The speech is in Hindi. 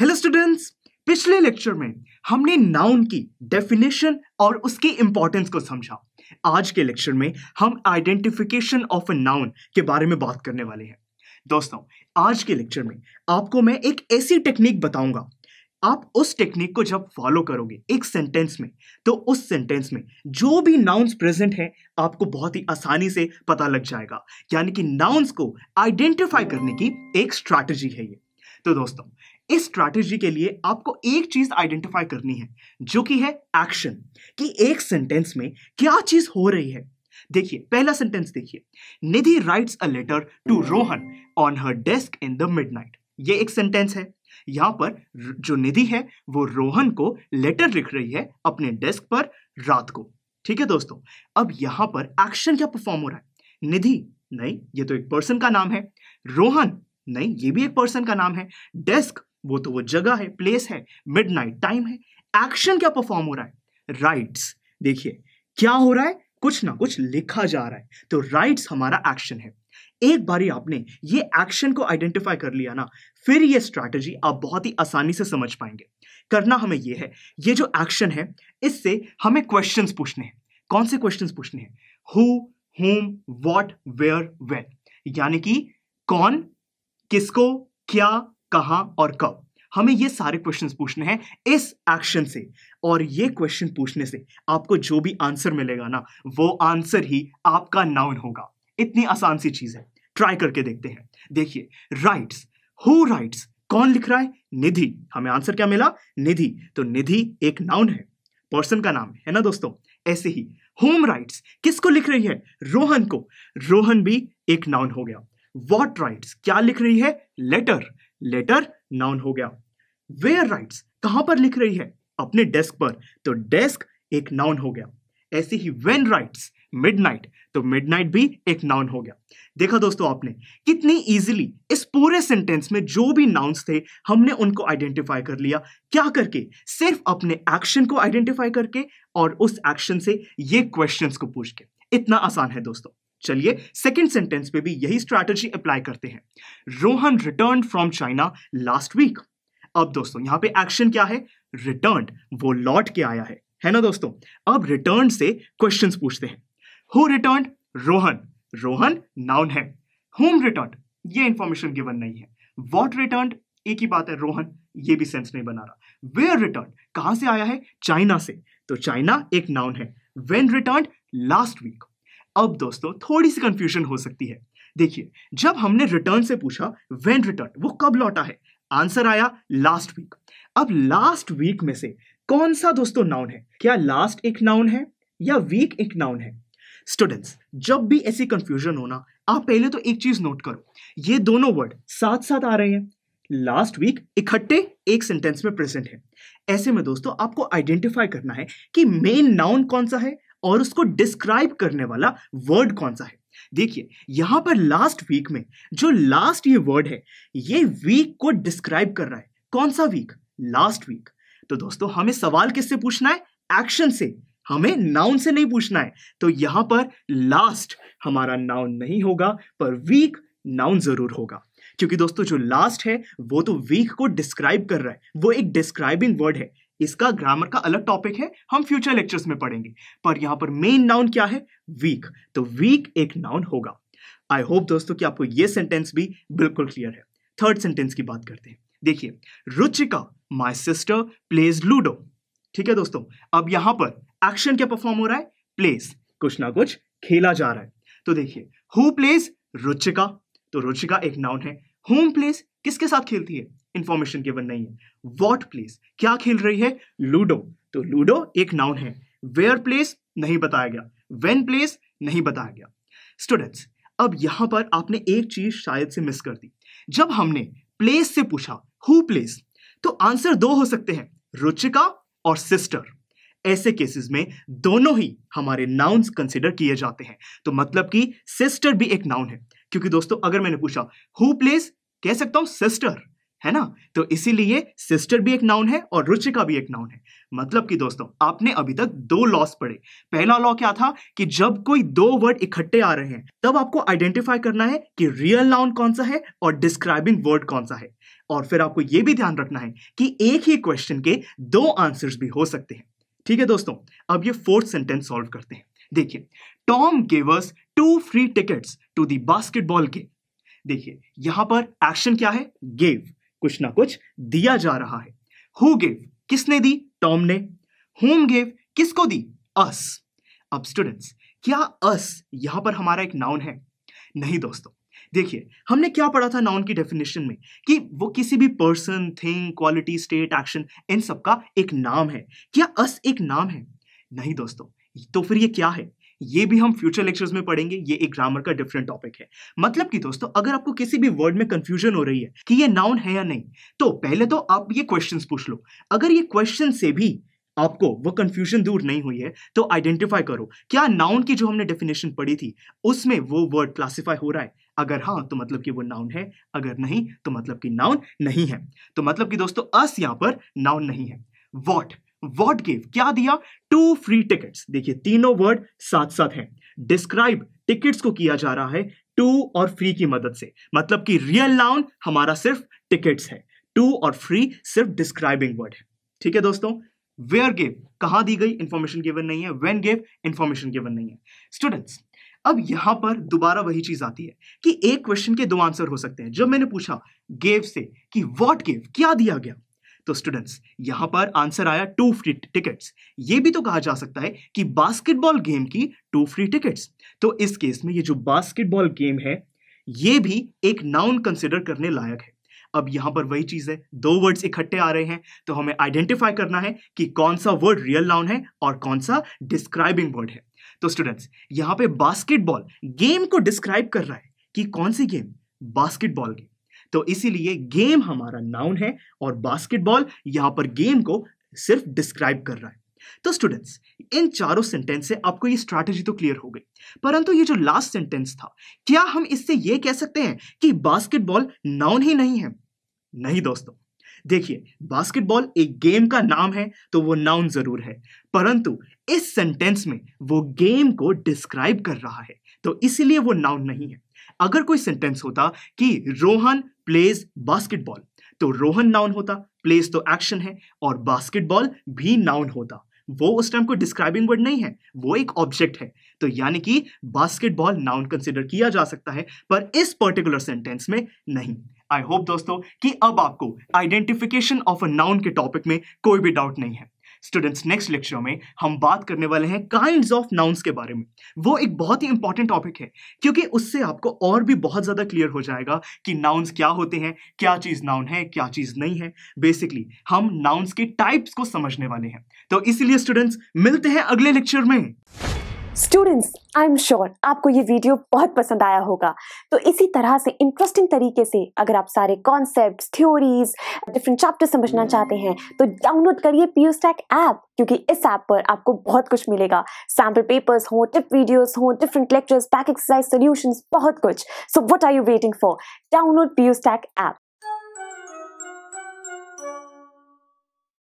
हेलो स्टूडेंट्स पिछले लेक्चर में हमने नाउन की डेफिनेशन और उसकी इंपॉर्टेंस को समझा आज के लेक्चर में हम आइडेंटिफिकेशन ऑफ ए नाउन के बारे में बात करने वाले हैं दोस्तों आज के लेक्चर में आपको मैं एक ऐसी टेक्निक बताऊंगा आप उस टेक्निक को जब फॉलो करोगे एक सेंटेंस में तो उस सेंटेंस में जो भी नाउन्स प्रेजेंट हैं आपको बहुत ही आसानी से पता लग जाएगा यानी कि नाउन्स को आइडेंटिफाई करने की एक स्ट्रैटेजी है ये तो दोस्तों इस स्ट्रैटेजी के लिए आपको एक चीज आइडेंटिफाई करनी है जो कि है एक्शन कि एक सेंटेंस में क्या चीज हो रही है देखिए पहला सेंटेंस देखिए Nidhi writes a letter to Rohan on her desk in the midnight ये एक सेंटेंस है यहां पर जो निधि है वो रोहन को लेटर लिख रही है अपने डेस्क पर रात को ठीक है दोस्तों अब यहां पर एक्शन क्या परफॉर्म हो रहा है निधि नहीं ये तो एक पर्सन का नाम है रोहन नहीं ये भी एक पर्सन का नाम है डेस्क वो तो वो जगह है प्लेस है मिड टाइम है एक्शन क्या परफॉर्म हो रहा है राइट्स देखिए क्या हो रहा है कुछ ना कुछ लिखा जा रहा है तो राइट्स हमारा एक्शन है एक बारी आपने ये एक्शन को आइडेंटिफाई कर लिया ना फिर ये स्ट्रैटेजी आप बहुत ही आसानी से समझ पाएंगे करना हमें ये है ये जो एक्शन है इससे हमें क्वेश्चंस पूछने हैं कौन से क्वेश्चंस पूछने हैं who whom what where when यानी कि कौन किसको क्या कहा और कब हमें ये सारे क्वेश्चंस पूछने हैं इस एक्शन से और ये क्वेश्चन पूछने से आपको जो भी आंसर मिलेगा ना वो आंसर ही आपका नाउन होगा इतनी आसान सी चीज है ट्राई करके देखते हैं देखिए राइट्स हु राइट्स कौन लिख रहा है निधि हमें आंसर क्या मिला निधि तो निधि एक नाउन है पर्सन का नाम है ना दोस्तों ऐसे ही होम राइट्स किसको लिख रही है रोहन को रोहन भी एक नाउन हो गया वॉट राइट्स क्या लिख रही है लेटर लेटर नाउन हो गया वेयर राइट्स कहां पर लिख रही है अपने डेस्क पर तो डेस्क एक नाउन हो गया ऐसे ही वेन राइट्स मिडनाइट तो मिडनाइट भी एक नाउन हो गया देखा दोस्तों आपने कितनी इजीली इस पूरे सेंटेंस में जो भी नाउन्स थे हमने उनको आइडेंटिफाई कर लिया क्या करके सिर्फ अपने एक्शन को आइडेंटिफाई करके और उस एक्शन से ये क्वेश्चंस को पूछ के इतना आसान है दोस्तों चलिए सेकेंड सेंटेंस पे भी यही स्ट्रैटेजी अप्लाई करते हैं Rohan return from China last week अब दोस्तों यहां पे एक्शन क्या है रिटर्न वो लौट के आया है है ना दोस्तों अब रिटर्न से क्वेश्चंस पूछते हैं who return Rohan Rohan noun है होम रिटर्न ये इंफॉर्मेशन गिवन नहीं है वॉट रिटर्न एक ही बात है रोहन ये भी सेंस नहीं बना रहा वेयर रिटर्न कहां से आया है चाइना से तो चाइना एक नाउन है वेन रिटर्न लास्ट वीक अब दोस्तों थोड़ी सी कंफ्यूजन हो सकती है देखिए जब हमने रिटर्न से पूछा वेन रिटर्न वो कब लौटा है आंसर आया लास्ट वीक अब लास्ट वीक में से कौन सा दोस्तों नाउन है क्या लास्ट एक नाउन है या वीक एक नाउन है स्टूडेंट्स जब भी ऐसी कंफ्यूजन होना आप पहले तो एक चीज नोट करो ये दोनों वर्ड साथ साथ आ रहे हैं लास्ट वीक इकट्ठे एक सेंटेंस में प्रेजेंट है ऐसे में दोस्तों आपको आइडेंटिफाई करना है कि मेन नाउन कौन सा है और उसको डिस्क्राइब करने वाला वर्ड कौन सा है देखिए यहां पर लास्ट वीक में जो लास्ट ये वर्ड है ये वीक को डिस्क्राइब कर रहा है कौन सा वीक लास्ट वीक तो दोस्तों हमें सवाल किससे पूछना है एक्शन से हमें नाउन से नहीं पूछना है तो यहां पर लास्ट हमारा नाउन नहीं होगा पर वीक नाउन जरूर होगा क्योंकि दोस्तों जो लास्ट है वो तो वीक को डिस्क्राइब कर रहा है वो एक डिस्क्राइबिंग वर्ड है इसका ग्रामर का अलग टॉपिक है हम फ्यूचर लेक्चर्स में पढ़ेंगे पर यहां पर मेन नाउन क्या है वीक तो वीक एक नाउन होगा आई होप दोस्तों कि आपको यह सेंटेंस भी बिल्कुल क्लियर है थर्ड सेंटेंस की बात करते हैं देखिए Ruchika my sister plays ludo ठीक है दोस्तों अब यहां पर एक्शन क्या परफॉर्म हो रहा है प्लेस कुछ ना कुछ खेला जा रहा है तो देखिए हु प्लेज रुचिका तो रुचिका एक नाउन है होम प्लेस किसके साथ खेलती है इंफॉर्मेशन गिवन नहीं है वॉट प्लेस क्या खेल रही है लूडो तो लूडो एक नाउन है वेयर प्लेस नहीं बताया गया वेन प्लेस नहीं बताया गया स्टूडेंट्स अब यहां पर आपने एक चीज शायद से मिस कर दी जब हमने प्लेस से पूछा हु प्लेस तो आंसर दो हो सकते हैं रुचिका और सिस्टर ऐसे केसेस में दोनों ही हमारे नाउन्स कंसिडर किए जाते हैं तो मतलब कि सिस्टर भी एक नाउन है क्योंकि दोस्तों अगर मैंने पूछा हु प्लेस कह सकता हूं सिस्टर है ना तो इसीलिए सिस्टर भी एक नाउन है और रुचिका भी एक नाउन है मतलब कि दोस्तों आपने अभी तक दो लॉस पढ़े पहला लॉ क्या था कि जब कोई दो वर्ड इकट्ठे आ रहे हैं तब आपको आइडेंटिफाई करना है कि रियल नाउन कौन सा है और डिस्क्राइबिंग वर्ड कौन सा है और फिर आपको यह भी ध्यान रखना है कि एक ही क्वेश्चन के दो आंसर्स भी हो सकते हैं ठीक है दोस्तों अब ये फोर्थ सेंटेंस सॉल्व करते हैं देखिए Tom gives two free tickets to the basketball game देखिए यहां पर एक्शन क्या है गेव कुछ ना कुछ दिया जा रहा है हु गिव किसने दी टॉम ने होम गिव किसको दी अस अब स्टूडेंट्स क्या अस यहां पर हमारा एक नाउन है नहीं दोस्तों देखिए हमने क्या पढ़ा था नाउन की डेफिनेशन में कि वो किसी भी person thing quality state action इन सब का एक नाम है क्या अस एक नाम है नहीं दोस्तों तो फिर ये क्या है ये भी हम फ्यूचर लेक्चर्स में पढ़ेंगे ये एक ग्रामर का डिफरेंट टॉपिक है मतलब कि दोस्तों अगर आपको किसी भी वर्ड में कंफ्यूजन हो रही है कि ये नाउन है या नहीं तो पहले तो आप ये क्वेश्चन पूछ लो अगर ये क्वेश्चन से भी आपको वो कंफ्यूजन दूर नहीं हुई है तो आइडेंटिफाई करो क्या नाउन की जो हमने डेफिनेशन पढ़ी थी उसमें वो वर्ड क्लासिफाई हो रहा है अगर हाँ तो मतलब कि वो नाउन है अगर नहीं तो मतलब कि नाउन नहीं है तो मतलब कि दोस्तों अस यहाँ पर नाउन नहीं है वॉट वॉट गिव क्या दिया टू फ्री टिकट्स देखिए तीनों वर्ड साथ साथ हैं डिस्क्राइब टिकट्स को किया जा रहा है टू और फ्री की मदद से मतलब कि रियल नाउन हमारा सिर्फ टिकट्स है टू और फ्री सिर्फ डिस्क्राइबिंग वर्ड है ठीक है दोस्तों वेयर गिव कहा दी गई इंफॉर्मेशन गिवन नहीं है वेन गिव इंफॉर्मेशन गिवन नहीं है स्टूडेंट्स अब यहां पर दोबारा वही चीज आती है कि एक क्वेश्चन के दो आंसर हो सकते हैं जब मैंने पूछा गेव से कि वॉट गेव क्या दिया गया तो स्टूडेंट्स यहां पर आंसर आया टू फ्री टिकट्स ये भी तो कहा जा सकता है कि बास्केटबॉल गेम की टू फ्री टिकट्स तो इस केस में ये जो बास्केटबॉल गेम है ये भी एक नाउन कंसिडर करने लायक है अब यहां पर वही चीज है दो वर्ड्स इकट्ठे आ रहे हैं तो हमें आइडेंटिफाई करना है कि कौन सा वर्ड रियल नाउन है और कौन सा डिस्क्राइबिंग वर्ड है तो स्टूडेंट्स यहां पे बास्केटबॉल गेम को डिस्क्राइब कर रहा है कि कौन सी गेम बास्केटबॉल गेम तो इसीलिए गेम हमारा नाउन है और बास्केटबॉल यहां पर गेम को सिर्फ डिस्क्राइब कर रहा है तो स्टूडेंट्स इन चारों सेंटेंस से आपको ये स्ट्रैटेजी तो क्लियर हो गई परंतु ये जो लास्ट सेंटेंस था क्या हम इससे ये कह सकते हैं कि बास्केटबॉल नाउन ही नहीं है नहीं दोस्तों देखिए बास्केटबॉल एक गेम का नाम है तो वो नाउन जरूर है परंतु इस सेंटेंस में वो गेम को डिस्क्राइब कर रहा है तो इसीलिए वो नाउन नहीं है अगर कोई सेंटेंस होता कि रोहन प्लेज बास्केटबॉल तो रोहन नाउन होता प्लेज तो एक्शन है और बास्केटबॉल भी नाउन होता वो उस टाइम कोई डिस्क्राइबिंग वर्ड नहीं है वो एक ऑब्जेक्ट है तो यानी कि बास्केटबॉल नाउन कंसिडर किया जा सकता है पर इस पर्टिकुलर सेंटेंस में नहीं आई होप दोस्तों कि अब आपको आइडेंटिफिकेशन ऑफ अ नाउन के टॉपिक में कोई भी डाउट नहीं है स्टूडेंट्स नेक्स्ट लेक्चर में हम बात करने वाले हैं काइंड ऑफ नाउन्स के बारे में वो एक बहुत ही इंपॉर्टेंट टॉपिक है क्योंकि उससे आपको और भी बहुत ज़्यादा क्लियर हो जाएगा कि नाउन्स क्या होते हैं क्या चीज़ नाउन है क्या चीज़ नहीं है बेसिकली हम नाउन्स के टाइप्स को समझने वाले हैं तो इसलिए स्टूडेंट्स मिलते हैं अगले लेक्चर में स्टूडेंट्स आई एम श्योर आपको ये वीडियो बहुत पसंद आया होगा तो इसी तरह से इंटरेस्टिंग तरीके से अगर आप सारे कॉन्सेप्ट थ्योरीज डिफरेंट चैप्टर समझना चाहते हैं तो डाउनलोड करिए पीयू स्टैक ऐप क्योंकि इस ऐप पर आपको बहुत कुछ मिलेगा सैम्पल पेपर्स हों टिप वीडियोस हों different lectures pack exercise solution बहुत कुछ so what are you waiting for download PU stack app